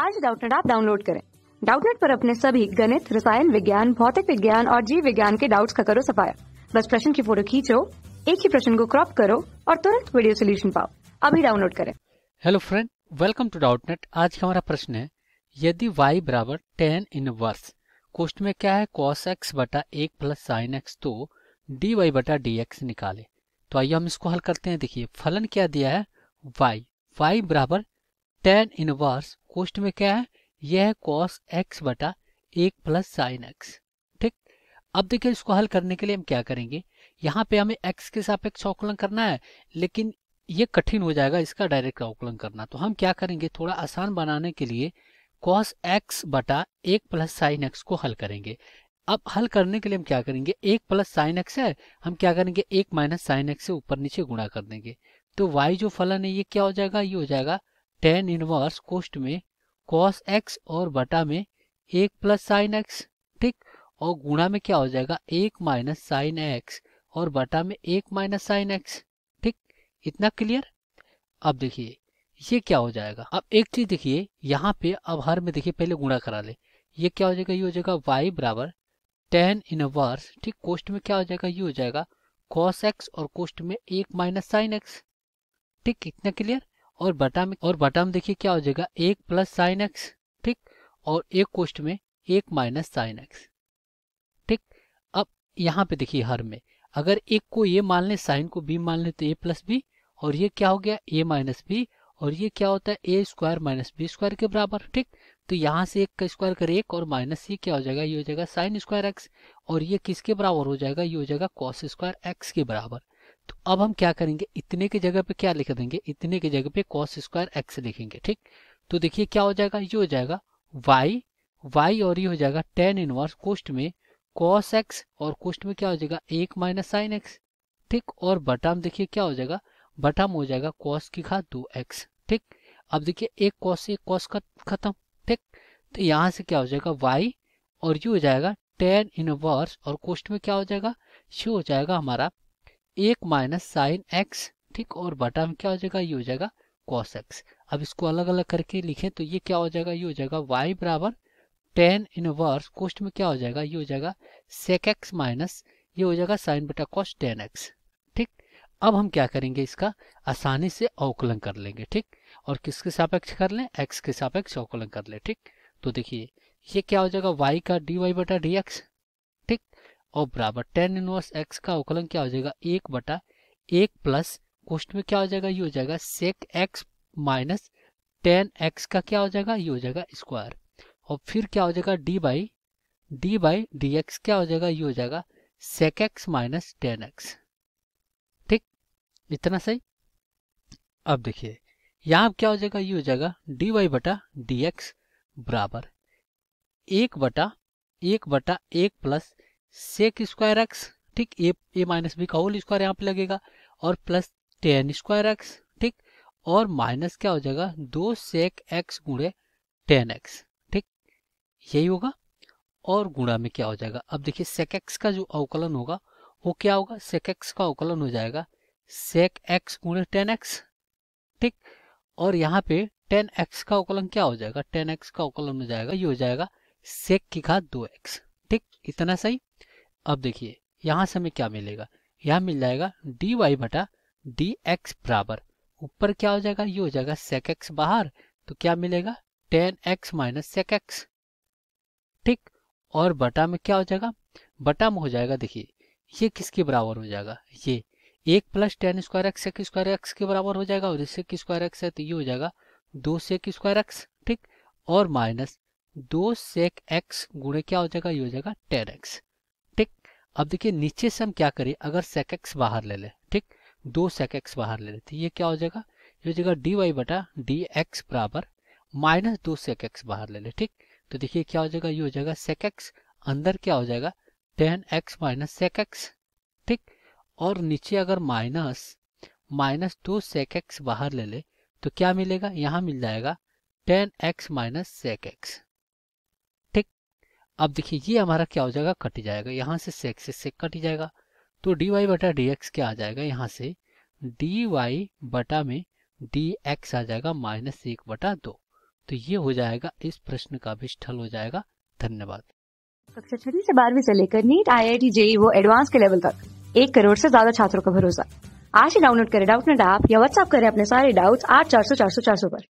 आज डाउटनेट आप डाउनलोड करें डाउटनेट पर अपने सभी गणित रसायन विज्ञान भौतिक विज्ञान और जीव विज्ञान के डाउट्स का करो सफाया बस प्रश्न की फोटो खींचो एक ही प्रश्न को क्रॉप करो और तुरंत वीडियो सोल्यूशन पाओ अभी डाउनलोड करें hello friend welcome to Doubtnut आज का हमारा प्रश्न है यदि वाई बराबर टेन इन इनवर्स क्वेश्चन में क्या है कॉस एक्स बटा एक प्लस साइन एक्स तो डी वाई बटा डी एक्स निकाले तो आइए हम इसको हल करते हैं देखिए फलन क्या दिया है वाई वाई बराबर टेन इनवर्स कोष्ट में क्या है यह है कॉस एक्स बटा एक प्लस साइन एक्स ठीक अब देखिए इसको हल करने के लिए हम क्या करेंगे यहाँ पे हमें एक्स के सापेक्ष अवकलन करना है लेकिन ये कठिन हो जाएगा इसका डायरेक्ट अवकलन करना तो हम क्या करेंगे थोड़ा आसान बनाने के लिए कॉस एक्स बटा एक प्लस साइन एक्स को हल करेंगे अब हल करने के लिए हम क्या करेंगे एक प्लस साइन एक्स है हम क्या करेंगे एक माइनस साइन एक्स से ऊपर नीचे गुणा कर देंगे तो वाई जो फलन है ये क्या हो जाएगा ये हो जाएगा टेन इनवर्स कोष्ट में कॉस एक्स और बटा में एक प्लस साइन एक्स ठीक और गुणा में क्या हो जाएगा एक माइनस साइन एक्स और बटा में एक माइनस साइन एक्स ठीक इतना क्लियर अब देखिए ये क्या हो जाएगा अब एक चीज देखिए यहाँ पे अब हर में देखिए पहले गुणा करा ले ये क्या हो जाएगा ये हो जाएगा वाई बराबर टेन इनवर्स ठीक कोष्ट में क्या हो जाएगा ये हो जाएगा कॉस एक्स और कोष्ट में एक माइनस साइन एक्स ठीक इतना क्लियर और बटा में और बटाम देखिए क्या हो जाएगा एक प्लस साइन एक्स ठीक और एक कोष्ट में एक माइनस साइन एक्स ठीक अब यहाँ पे देखिए हर में अगर एक को ये मान लें साइन को बी मान लें तो ए प्लस बी और ये क्या हो गया ए माइनस बी और ये क्या होता है A square minus B square के बराबर ठीक तो यहाँ से एक का स्क्वायर कर एक और माइनस ये क्या हो जाएगा ये हो जाएगा साइन स्क्वायर एक्स और ये किसके बराबर हो जाएगा ये हो जाएगा कॉस स्क्वायर एक्स के बराबर तो अब हम क्या करेंगे इतने की जगह पे क्या लिख देंगे इतने की जगह पे कॉस स्क्वायर एक्स लिखेंगे ठीक तो देखिए क्या हो जाएगा ये हो जाएगा वाई वाई और ये हो जाएगा टेन इनवर्स कोस्ट में कॉस एक्स और कोस्ट में क्या हो जाएगा एक माइनस साइन एक्स ठीक और बटाम देखिए क्या हो जाएगा बटाम हो जाएगा कॉस की घात दो एक्स ठीक अब देखिए एक कॉस से एक कॉस का खत्म ठीक तो यहाँ से क्या हो जाएगा वाई और ये हो जाएगा टेन इनवर्स और कोस्ट में क्या हो जाएगा ये हो जाएगा हमारा एक माइनस साइन एक्स ठीक और बटा में क्या हो जाएगा ये हो जाएगा कॉस एक्स अब इसको अलग अलग करके लिखें तो ये क्या हो जाएगा ये हो जाएगा वाई बराबर टेन इनवर्स कोस्ट में क्या हो जाएगा ये हो जाएगा सेक एक्स माइनस ये हो जाएगा साइन बटा कॉस टेन एक्स ठीक अब हम क्या करेंगे इसका आसानी से अवकलन कर लेंगे ठीक और किसके सापेक्ष कर लें एक्स के सापेक्ष अवकलन कर लें ठीक तो देखिए ये क्या हो जाएगा वाई का डी वाई बटा डी एक्स और बराबर टेन इनवर्स एक्स का अवकलन क्या हो जाएगा एक बटा एक प्लस क्वेश्चन में क्या हो जाएगा ये हो जाएगा sec x minus tan x का क्या हो जाएगा ये हो जाएगा स्क्वायर और फिर क्या हो जाएगा D by D by D X क्या हो जाएगा ये हो जाएगा sec x minus tan x ठीक इतना सही अब देखिए यहाँ क्या हो जाएगा ये हो जाएगा डी वाई बटा डी एक्स बराबर एक बटा एक बटा एक प्लस सेक स्क्वायर एक्स ठीक ए ए माइनस बी का होल स्क्वायर यहाँ पे लगेगा और प्लस टेन स्क्वायर एक्स ठीक और माइनस क्या हो जाएगा दो सेक एक्स गुणे टेन एक्स ठीक यही होगा और गुणा में क्या हो जाएगा अब देखिए सेक एक्स का जो अवकलन होगा वो क्या होगा सेक एक्स का अवकलन हो जाएगा सेक एक्स गुणे टेन एक्स ठीक और यहाँ पे टेन एक्स का अवकलन क्या हो जाएगा टेन एक्स का अवकलन हो जाएगा ये हो जाएगा सेक की घात दो एक्स इतना सही अब देखिए यहाँ से हमें क्या मिलेगा यहाँ मिल जाएगा डी वाई बटा डी एक्स बराबर ऊपर क्या हो जाएगा ये हो जाएगा सेक एक्स बाहर तो क्या मिलेगा tan x minus sec x ठीक और बटा में क्या हो जाएगा बटा में हो जाएगा देखिए ये किसके बराबर हो जाएगा ये एक plus tan square x sec square x के बराबर हो जाएगा और इससे स्क्वायर एक्स है तो ये हो जाएगा दो सेक स्क्वायर एक्स ठीक और माइनस दो सेक एक्स गुणे क्या हो जाएगा ये हो जाएगा टेन एक्स ठीक अब देखिए नीचे से हम क्या करें अगर सेक एक्स बाहर ले लें ठीक दो सेक एक्स बाहर ले लेते तो ये क्या हो जाएगा ये हो जाएगा डी वाई बटा डी एक्स बराबर माइनस दो सेक एक्स बाहर ले लें ठीक तो देखिए क्या हो जाएगा ये हो जाएगा सेक एक्स अंदर क्या हो जाएगा tan x minus sec x ठीक और नीचे अगर माइनस माइनस दो सेक एक्स बाहर ले ले तो क्या मिलेगा यहाँ मिल जाएगा tan x minus sec x अब देखिए ये हमारा क्या हो जाएगा कट जाएगा यहाँ से से से कट जाएगा तो डी वाई बटा डी एक्स क्या आ जाएगा यहाँ से डी वाई बटा में डी एक्स आ जाएगा माइनस एक बटा दो तो ये हो जाएगा इस प्रश्न का भी स्थल हो जाएगा धन्यवाद कक्षा छठी से बारहवीं से लेकर NEET I I T JEE वो एडवांस के लेवल तक एक करोड़ से ज्यादा छात्रों का भरोसा आज ही डाउनलोड करें डाउट नेट ऐप या व्हाट्सएप करें अपने सारे डाउट्स आठ चार सौ चार सौ चार सौ पर